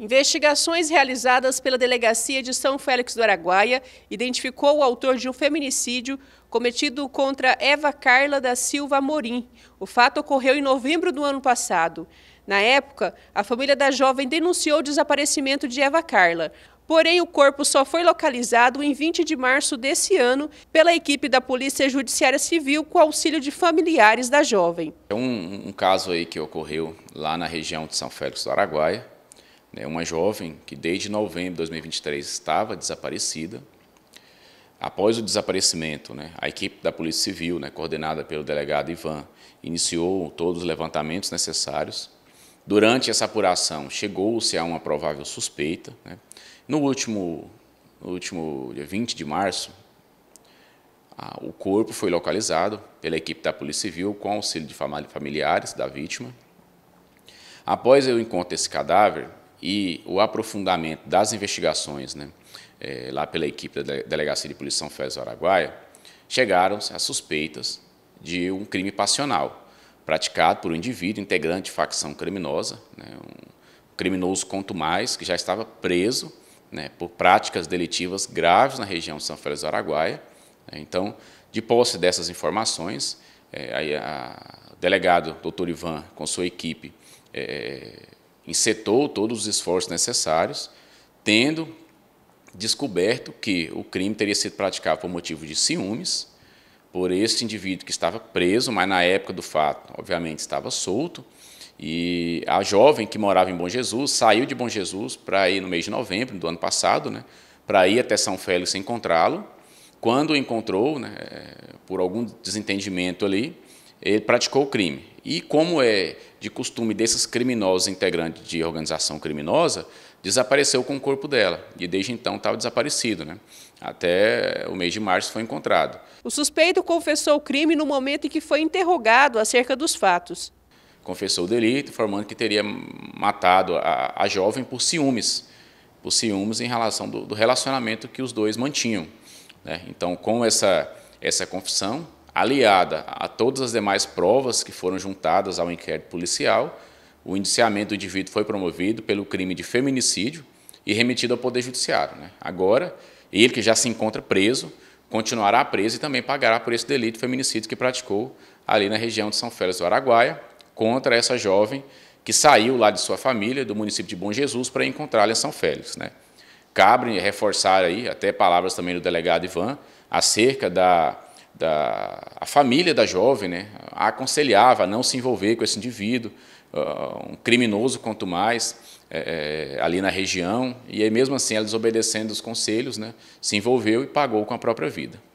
Investigações realizadas pela Delegacia de São Félix do Araguaia identificou o autor de um feminicídio cometido contra Eva Carla da Silva Morim. O fato ocorreu em novembro do ano passado. Na época, a família da jovem denunciou o desaparecimento de Eva Carla. Porém, o corpo só foi localizado em 20 de março desse ano pela equipe da Polícia Judiciária Civil com auxílio de familiares da jovem. É um, um caso aí que ocorreu lá na região de São Félix do Araguaia né, uma jovem que desde novembro de 2023 estava desaparecida. Após o desaparecimento, né, a equipe da Polícia Civil, né, coordenada pelo delegado Ivan, iniciou todos os levantamentos necessários. Durante essa apuração, chegou-se a uma provável suspeita. Né. No último, no último dia 20 de março, a, o corpo foi localizado pela equipe da Polícia Civil com auxílio de familiares da vítima. Após o encontro desse cadáver, e o aprofundamento das investigações né, é, lá pela equipe da Delegacia de Polícia São Félix do Araguaia, chegaram as suspeitas de um crime passional praticado por um indivíduo integrante de facção criminosa, né, um criminoso quanto mais, que já estava preso né, por práticas delitivas graves na região de São Félix do Araguaia. Então, de posse dessas informações, é, aí a, o delegado doutor Ivan, com sua equipe, é, encetou todos os esforços necessários, tendo descoberto que o crime teria sido praticado por motivo de ciúmes, por esse indivíduo que estava preso, mas na época do fato, obviamente, estava solto. E a jovem que morava em Bom Jesus saiu de Bom Jesus para ir no mês de novembro do ano passado, né, para ir até São Félix encontrá-lo. Quando o encontrou, né, é, por algum desentendimento ali, ele praticou o crime. E como é de costume desses criminosos integrantes de organização criminosa, desapareceu com o corpo dela e desde então estava desaparecido, né? Até o mês de março foi encontrado. O suspeito confessou o crime no momento em que foi interrogado acerca dos fatos. Confessou o delito, informando que teria matado a, a jovem por ciúmes, por ciúmes em relação do, do relacionamento que os dois mantinham. Né? Então, com essa, essa confissão, aliada a todas as demais provas que foram juntadas ao inquérito policial, o indiciamento do indivíduo foi promovido pelo crime de feminicídio e remetido ao Poder Judiciário. Né? Agora, ele que já se encontra preso, continuará preso e também pagará por esse delito de feminicídio que praticou ali na região de São Félix do Araguaia contra essa jovem que saiu lá de sua família, do município de Bom Jesus, para encontrá-la em São Félix. Né? reforçar aí, até palavras também do delegado Ivan, acerca da, da, a família da jovem né, a aconselhava a não se envolver com esse indivíduo, ah, um criminoso quanto mais, é, ali na região, e aí mesmo assim ela desobedecendo os conselhos, né, se envolveu e pagou com a própria vida.